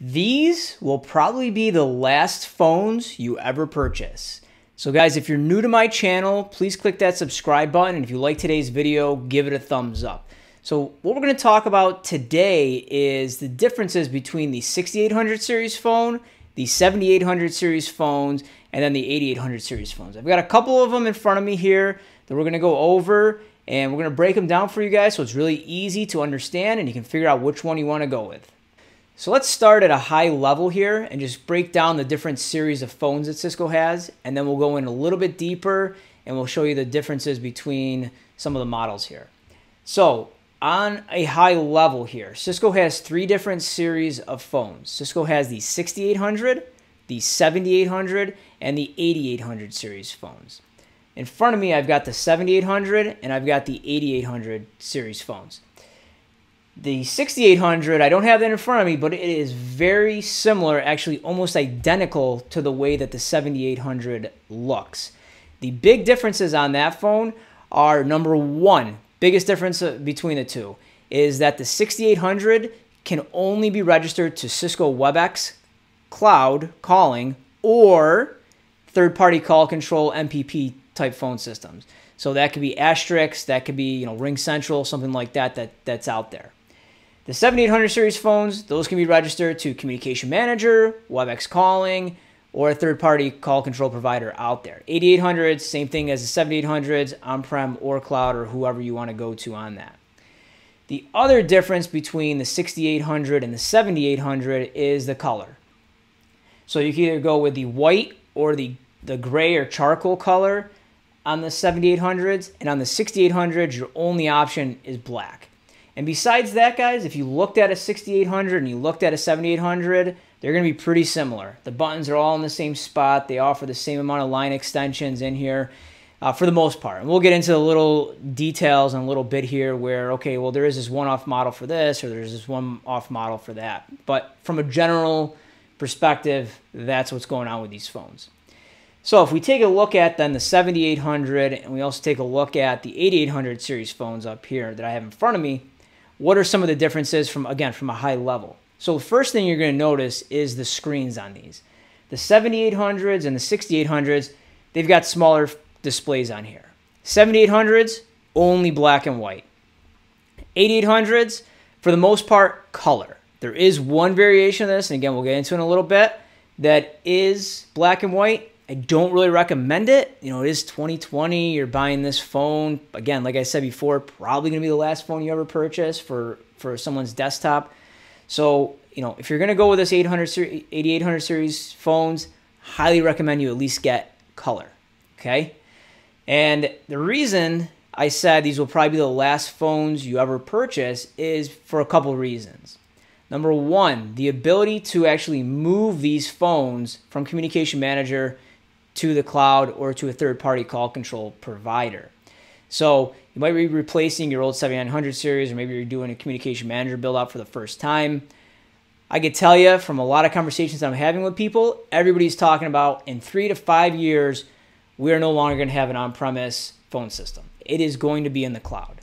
These will probably be the last phones you ever purchase. So guys, if you're new to my channel, please click that subscribe button. And if you like today's video, give it a thumbs up. So what we're going to talk about today is the differences between the 6800 series phone, the 7800 series phones, and then the 8800 series phones. I've got a couple of them in front of me here that we're going to go over and we're going to break them down for you guys so it's really easy to understand and you can figure out which one you want to go with. So let's start at a high level here and just break down the different series of phones that Cisco has, and then we'll go in a little bit deeper and we'll show you the differences between some of the models here. So on a high level here, Cisco has three different series of phones. Cisco has the 6800, the 7800, and the 8800 series phones. In front of me, I've got the 7800 and I've got the 8800 series phones. The 6800, I don't have that in front of me, but it is very similar, actually almost identical to the way that the 7800 looks. The big differences on that phone are number one, biggest difference uh, between the two is that the 6800 can only be registered to Cisco WebEx cloud calling or third party call control MPP type phone systems. So that could be Asterix, that could be, you know, Ring Central, something like that, that that's out there. The 7800 series phones, those can be registered to Communication Manager, WebEx Calling, or a third party call control provider out there. 8800s, same thing as the 7800s, on prem or cloud, or whoever you want to go to on that. The other difference between the 6800 and the 7800 is the color. So you can either go with the white or the, the gray or charcoal color on the 7800s, and on the 6800s, your only option is black. And besides that, guys, if you looked at a 6800 and you looked at a 7800, they're going to be pretty similar. The buttons are all in the same spot. They offer the same amount of line extensions in here uh, for the most part. And we'll get into the little details in a little bit here where, okay, well, there is this one-off model for this or there's this one-off model for that. But from a general perspective, that's what's going on with these phones. So if we take a look at then the 7800 and we also take a look at the 8800 series phones up here that I have in front of me, what are some of the differences from, again, from a high level? So the first thing you're going to notice is the screens on these. The 7800s and the 6800s, they've got smaller displays on here. 7800s, only black and white. 8800s, for the most part, color. There is one variation of this, and again, we'll get into in a little bit, that is black and white, I don't really recommend it. You know, it is 2020. You're buying this phone. Again, like I said before, probably going to be the last phone you ever purchase for, for someone's desktop. So, you know, if you're going to go with this 800 8800 series phones, highly recommend you at least get color. Okay. And the reason I said these will probably be the last phones you ever purchase is for a couple reasons. Number one, the ability to actually move these phones from Communication Manager to the cloud or to a third party call control provider. So you might be replacing your old 7900 series, or maybe you're doing a communication manager build out for the first time. I could tell you from a lot of conversations I'm having with people, everybody's talking about in three to five years, we are no longer going to have an on premise phone system. It is going to be in the cloud.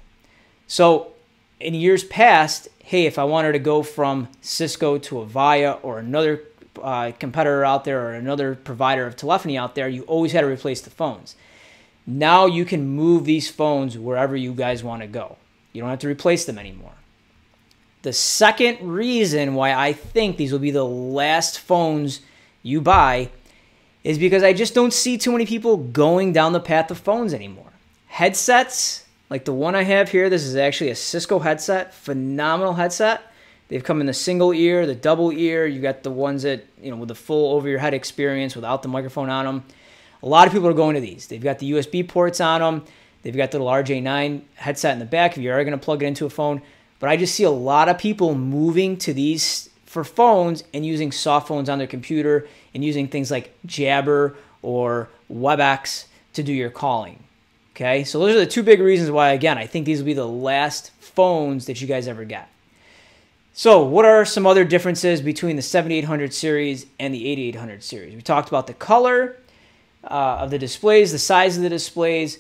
So in years past, hey, if I wanted to go from Cisco to Avaya or another uh, competitor out there or another provider of telephony out there, you always had to replace the phones. Now you can move these phones wherever you guys want to go. You don't have to replace them anymore. The second reason why I think these will be the last phones you buy is because I just don't see too many people going down the path of phones anymore. Headsets, like the one I have here, this is actually a Cisco headset, phenomenal headset They've come in the single ear, the double ear. You got the ones that, you know, with the full over your head experience without the microphone on them. A lot of people are going to these. They've got the USB ports on them. They've got the little RJ9 headset in the back if you are going to plug it into a phone. But I just see a lot of people moving to these for phones and using soft phones on their computer and using things like Jabber or WebEx to do your calling. Okay, so those are the two big reasons why, again, I think these will be the last phones that you guys ever get. So, what are some other differences between the 7800 series and the 8800 series? We talked about the color uh, of the displays, the size of the displays.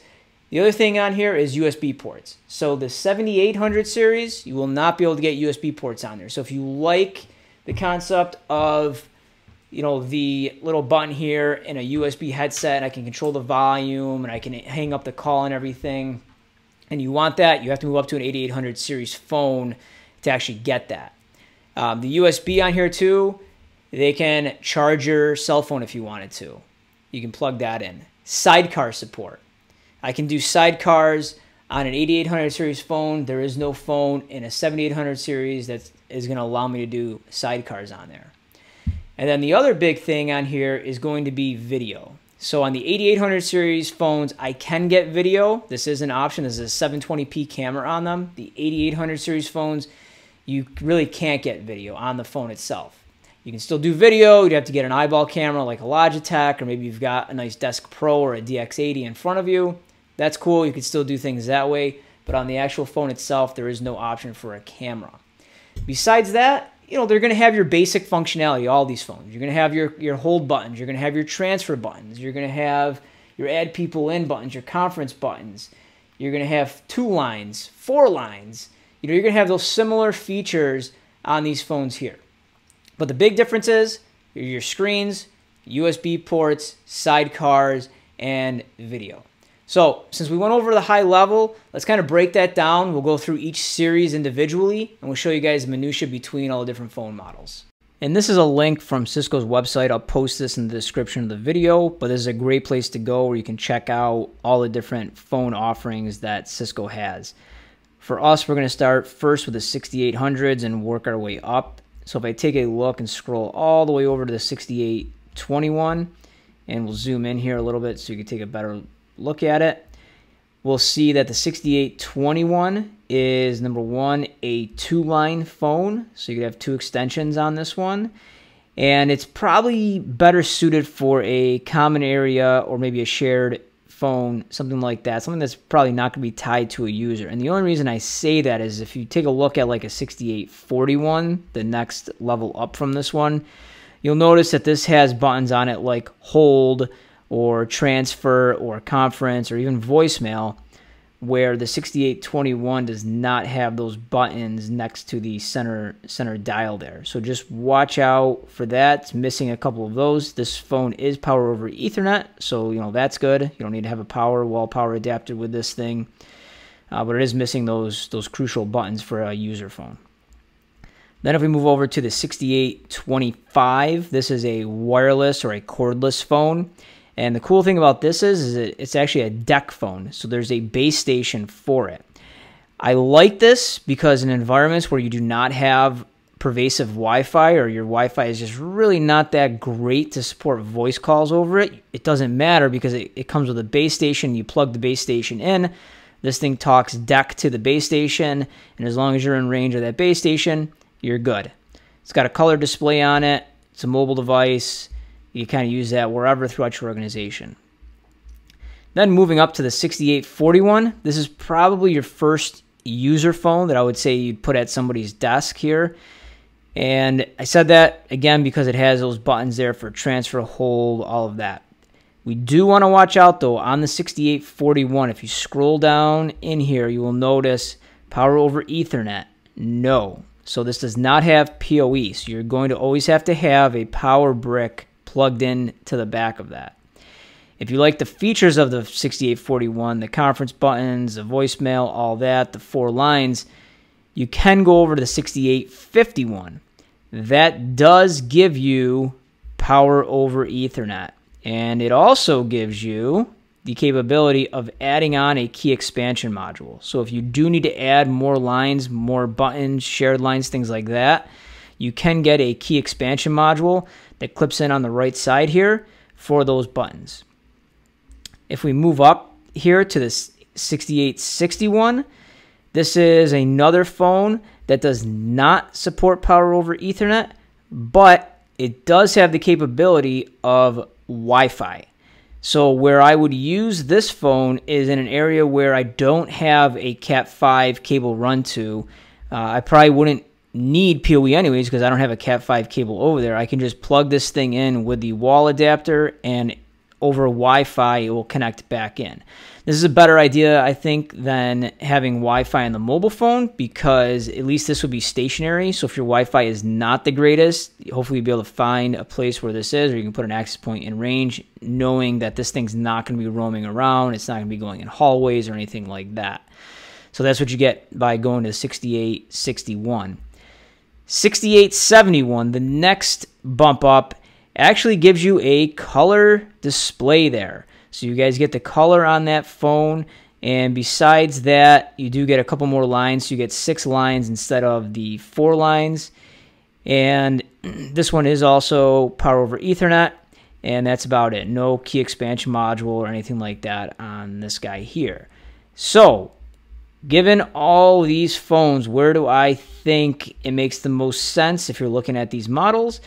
The other thing on here is USB ports. So, the 7800 series, you will not be able to get USB ports on there. So, if you like the concept of you know the little button here and a USB headset, I can control the volume and I can hang up the call and everything. And you want that, you have to move up to an 8800 series phone to actually get that. Um, the USB on here too, they can charge your cell phone if you wanted to. You can plug that in. Sidecar support. I can do sidecars on an 8800 series phone. There is no phone in a 7800 series that is going to allow me to do sidecars on there. And then the other big thing on here is going to be video. So on the 8800 series phones, I can get video. This is an option. This is a 720p camera on them. The 8800 series phones, you really can't get video on the phone itself. You can still do video. You'd have to get an eyeball camera like a Logitech, or maybe you've got a nice Desk Pro or a DX80 in front of you. That's cool. You can still do things that way. But on the actual phone itself, there is no option for a camera. Besides that, you know, they're going to have your basic functionality, all these phones. You're going to have your, your hold buttons. You're going to have your transfer buttons. You're going to have your add people in buttons, your conference buttons. You're going to have two lines, four lines you know, you're going to have those similar features on these phones here. But the big difference is your screens, USB ports, sidecars, and video. So since we went over the high level, let's kind of break that down. We'll go through each series individually, and we'll show you guys minutia between all the different phone models. And this is a link from Cisco's website. I'll post this in the description of the video, but this is a great place to go where you can check out all the different phone offerings that Cisco has. For us, we're going to start first with the 6800s and work our way up. So if I take a look and scroll all the way over to the 6821, and we'll zoom in here a little bit so you can take a better look at it, we'll see that the 6821 is number one, a two line phone. So you could have two extensions on this one. And it's probably better suited for a common area or maybe a shared phone, something like that, something that's probably not going to be tied to a user. And the only reason I say that is if you take a look at like a 6841, the next level up from this one, you'll notice that this has buttons on it like hold or transfer or conference or even voicemail where the 6821 does not have those buttons next to the center center dial there. So just watch out for that. missing a couple of those. This phone is power over Ethernet, so you know that's good. You don't need to have a power wall power adapter with this thing, uh, but it is missing those those crucial buttons for a user phone. Then if we move over to the 6825, this is a wireless or a cordless phone. And the cool thing about this is, is it, it's actually a deck phone, so there's a base station for it. I like this because in environments where you do not have pervasive Wi-Fi or your Wi-Fi is just really not that great to support voice calls over it, it doesn't matter because it, it comes with a base station. You plug the base station in. This thing talks deck to the base station, and as long as you're in range of that base station, you're good. It's got a color display on it. It's a mobile device. You kind of use that wherever throughout your organization. Then moving up to the 6841, this is probably your first user phone that I would say you'd put at somebody's desk here. And I said that again because it has those buttons there for transfer, hold, all of that. We do want to watch out though on the 6841. If you scroll down in here, you will notice power over Ethernet. No. So this does not have PoE. So you're going to always have to have a power brick plugged in to the back of that. If you like the features of the 6841, the conference buttons, the voicemail, all that, the four lines, you can go over to the 6851. That does give you power over Ethernet. And it also gives you the capability of adding on a key expansion module. So if you do need to add more lines, more buttons, shared lines, things like that, you can get a key expansion module that clips in on the right side here for those buttons. If we move up here to this 6861, this is another phone that does not support power over Ethernet, but it does have the capability of Wi-Fi. So where I would use this phone is in an area where I don't have a Cat 5 cable run to. Uh, I probably wouldn't need PoE anyways because I don't have a Cat 5 cable over there. I can just plug this thing in with the wall adapter and over Wi-Fi it will connect back in. This is a better idea I think than having Wi-Fi on the mobile phone because at least this would be stationary. So if your Wi-Fi is not the greatest, hopefully you'll be able to find a place where this is or you can put an access point in range knowing that this thing's not going to be roaming around, it's not going to be going in hallways or anything like that. So that's what you get by going to 6861. 6871, the next bump up, actually gives you a color display there. So you guys get the color on that phone. And besides that, you do get a couple more lines. So you get six lines instead of the four lines. And this one is also power over Ethernet. And that's about it. No key expansion module or anything like that on this guy here. So Given all these phones, where do I think it makes the most sense if you're looking at these models?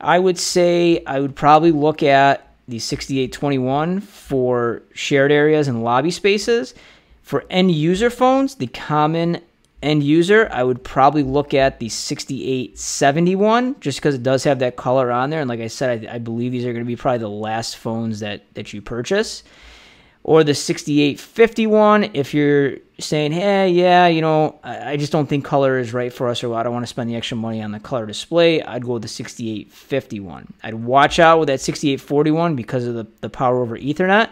I would say I would probably look at the 6821 for shared areas and lobby spaces. For end user phones, the common end user, I would probably look at the 6871 just because it does have that color on there. And like I said, I, I believe these are going to be probably the last phones that, that you purchase or the 6851 if you're saying, hey, yeah, you know, I just don't think color is right for us, or I don't want to spend the extra money on the color display, I'd go with the 6851. I'd watch out with that 6841 because of the, the power over Ethernet.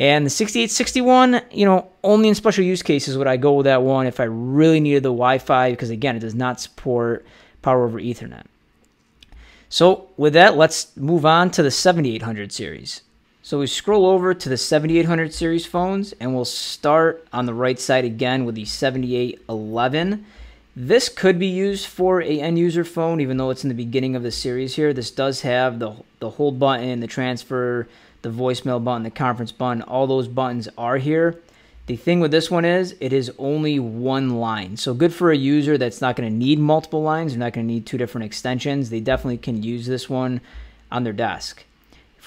And the 6861, you know, only in special use cases would I go with that one if I really needed the Wi Fi, because again, it does not support power over Ethernet. So, with that, let's move on to the 7800 series. So we scroll over to the 7800 series phones and we'll start on the right side again with the 7811. This could be used for a end user phone, even though it's in the beginning of the series here. This does have the, the hold button, the transfer, the voicemail button, the conference button, all those buttons are here. The thing with this one is it is only one line. So good for a user that's not gonna need multiple lines, they're not gonna need two different extensions. They definitely can use this one on their desk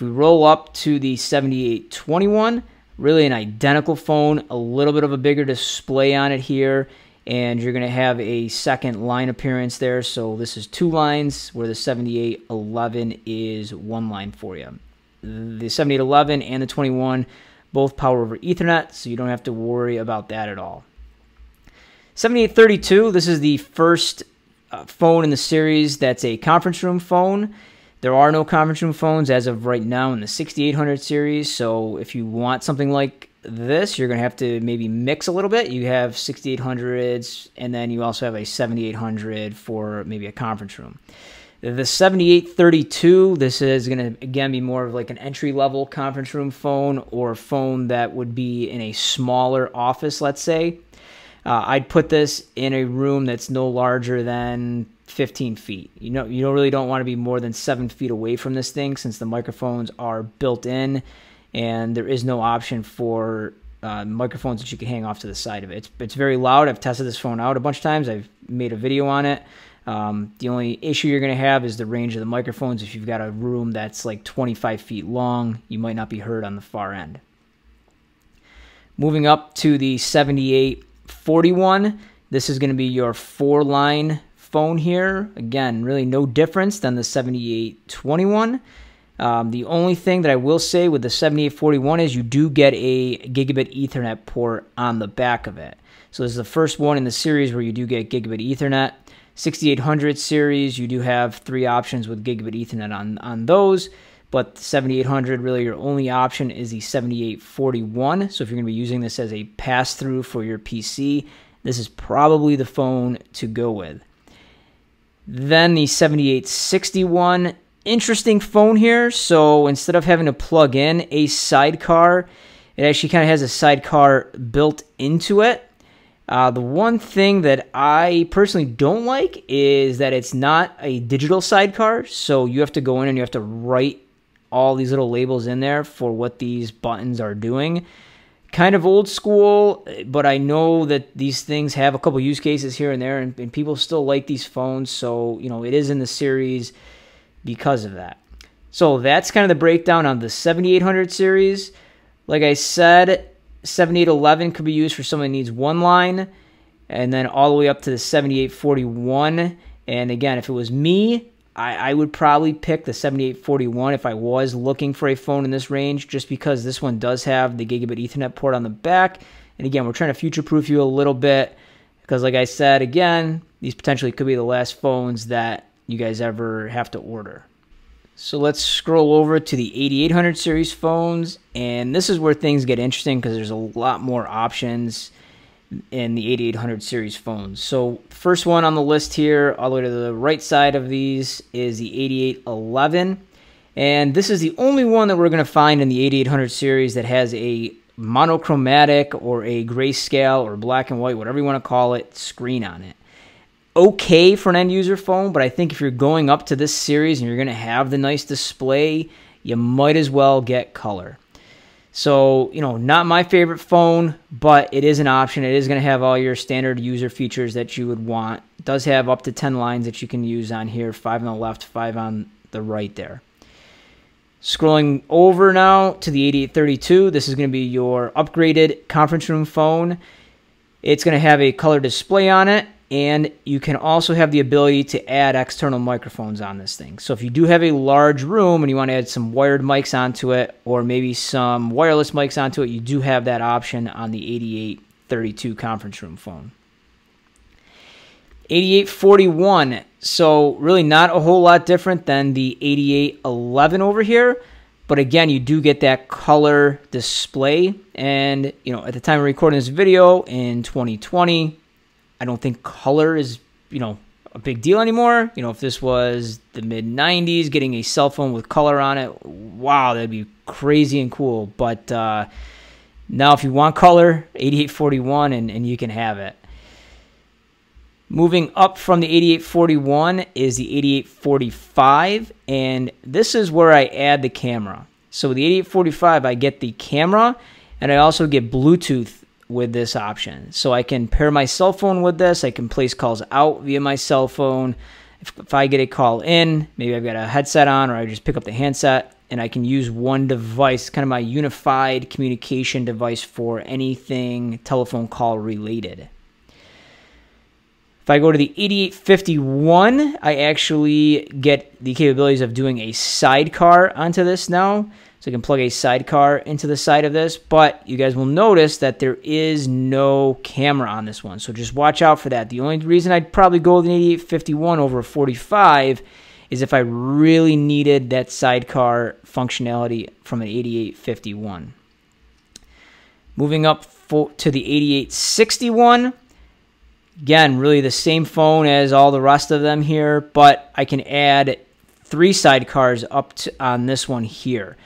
we roll up to the 7821, really an identical phone, a little bit of a bigger display on it here, and you're going to have a second line appearance there. So this is two lines, where the 7811 is one line for you. The 7811 and the 21 both power over Ethernet, so you don't have to worry about that at all. 7832, this is the first uh, phone in the series that's a conference room phone. There are no conference room phones as of right now in the 6800 series, so if you want something like this, you're going to have to maybe mix a little bit. You have 6800s, and then you also have a 7800 for maybe a conference room. The 7832, this is going to again be more of like an entry level conference room phone or phone that would be in a smaller office, let's say. Uh, I'd put this in a room that's no larger than 15 feet. You know, you really don't want to be more than seven feet away from this thing since the microphones are built in and there is no option for uh, microphones that you can hang off to the side of it. It's, it's very loud. I've tested this phone out a bunch of times. I've made a video on it. Um, the only issue you're going to have is the range of the microphones. If you've got a room that's like 25 feet long, you might not be heard on the far end. Moving up to the 7841, this is going to be your four line phone here. Again, really no difference than the 7821. Um, the only thing that I will say with the 7841 is you do get a gigabit Ethernet port on the back of it. So this is the first one in the series where you do get gigabit Ethernet. 6800 series, you do have three options with gigabit Ethernet on, on those, but 7800 really your only option is the 7841. So if you're going to be using this as a pass through for your PC, this is probably the phone to go with. Then the 7861. Interesting phone here. So instead of having to plug in a sidecar, it actually kind of has a sidecar built into it. Uh, the one thing that I personally don't like is that it's not a digital sidecar, so you have to go in and you have to write all these little labels in there for what these buttons are doing kind of old school, but I know that these things have a couple use cases here and there, and, and, people still like these phones. So, you know, it is in the series because of that. So, that's kind of the breakdown on the 7800 series. Like I said, 7811 could be used for someone that needs one line, and then all the way up to the 7841. And again, if it was me, I, I would probably pick the 7841 if I was looking for a phone in this range, just because this one does have the gigabit Ethernet port on the back. And again, we're trying to future proof you a little bit because, like I said, again, these potentially could be the last phones that you guys ever have to order. So let's scroll over to the 8800 series phones, and this is where things get interesting because there's a lot more options in the 8800 series phones. So, first one on the list here, all the way to the right side of these, is the 8811. And this is the only one that we're going to find in the 8800 series that has a monochromatic or a grayscale or black and white, whatever you want to call it, screen on it. Okay for an end user phone, but I think if you're going up to this series and you're going to have the nice display, you might as well get color. So, you know, not my favorite phone, but it is an option. It is going to have all your standard user features that you would want. It does have up to 10 lines that you can use on here five on the left, five on the right there. Scrolling over now to the 8832, this is going to be your upgraded conference room phone. It's going to have a color display on it. And you can also have the ability to add external microphones on this thing. So if you do have a large room and you want to add some wired mics onto it, or maybe some wireless mics onto it, you do have that option on the 8832 conference room phone. 8841. So really not a whole lot different than the 8811 over here. But again, you do get that color display. And, you know, at the time of recording this video in 2020, I don't think color is, you know, a big deal anymore. You know, if this was the mid 90s, getting a cell phone with color on it, wow, that'd be crazy and cool. But uh, now, if you want color, 8841 and, and you can have it. Moving up from the 8841 is the 8845, and this is where I add the camera. So, with the 8845, I get the camera and I also get Bluetooth with this option. So I can pair my cell phone with this. I can place calls out via my cell phone. If, if, I get a call in, maybe I've got a headset on or I just pick up the handset and I can use one device, kind of my unified communication device for anything telephone call related. I go to the 8851, I actually get the capabilities of doing a sidecar onto this now. So I can plug a sidecar into the side of this, but you guys will notice that there is no camera on this one. So just watch out for that. The only reason I'd probably go with an 8851 over a 45 is if I really needed that sidecar functionality from an 8851. Moving up to the 8861, Again, really the same phone as all the rest of them here, but I can add three sidecars up to, on this one here.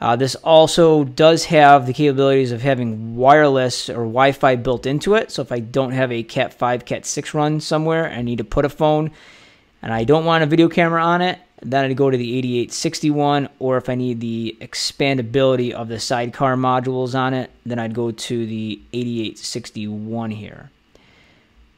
Uh, this also does have the capabilities of having wireless or Wi-Fi built into it. So if I don't have a Cat 5, Cat 6 run somewhere, I need to put a phone and I don't want a video camera on it, then I'd go to the 8861, or if I need the expandability of the sidecar modules on it, then I'd go to the 8861 here.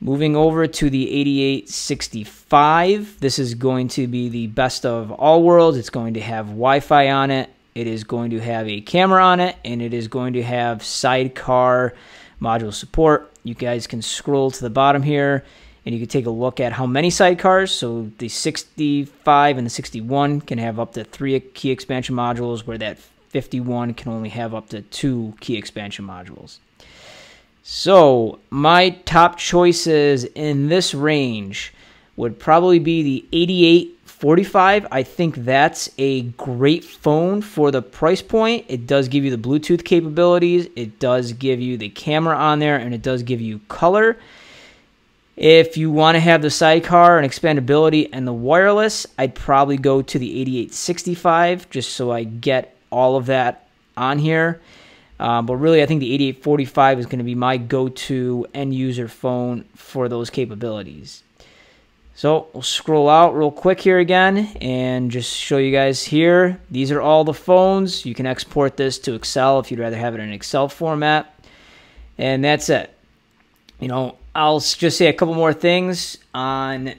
Moving over to the 8865, this is going to be the best of all worlds. It's going to have Wi Fi on it, it is going to have a camera on it, and it is going to have sidecar module support. You guys can scroll to the bottom here and you can take a look at how many sidecars. So the 65 and the 61 can have up to three key expansion modules, where that 51 can only have up to two key expansion modules. So, my top choices in this range would probably be the 8845. I think that's a great phone for the price point. It does give you the Bluetooth capabilities, it does give you the camera on there, and it does give you color. If you want to have the sidecar and expandability and the wireless, I'd probably go to the 8865 just so I get all of that on here. Uh, but really, I think the 8845 is going to be my go to end user phone for those capabilities. So we'll scroll out real quick here again and just show you guys here. These are all the phones. You can export this to Excel if you'd rather have it in Excel format. And that's it. You know, I'll just say a couple more things on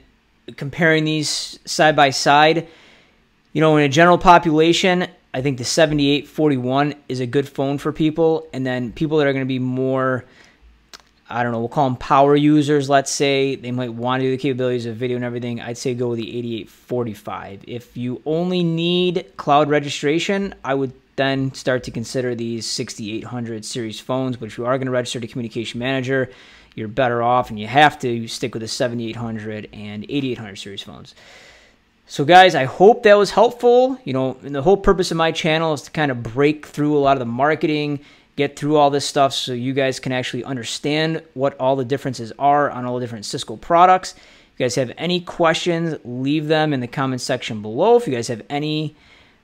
comparing these side by side. You know, in a general population, I think the 7841 is a good phone for people. And then people that are going to be more, I don't know, we'll call them power users, let's say. They might want to do the capabilities of video and everything. I'd say go with the 8845. If you only need cloud registration, I would then start to consider these 6800 series phones. But if you are going to register to Communication Manager, you're better off and you have to stick with the 7800 and 8800 series phones. So, guys, I hope that was helpful. You know, and the whole purpose of my channel is to kind of break through a lot of the marketing, get through all this stuff so you guys can actually understand what all the differences are on all the different Cisco products. If you guys have any questions, leave them in the comment section below. If you guys have any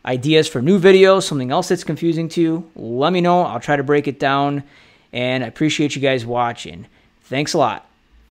ideas for new videos, something else that's confusing to you, let me know. I'll try to break it down. And I appreciate you guys watching. Thanks a lot.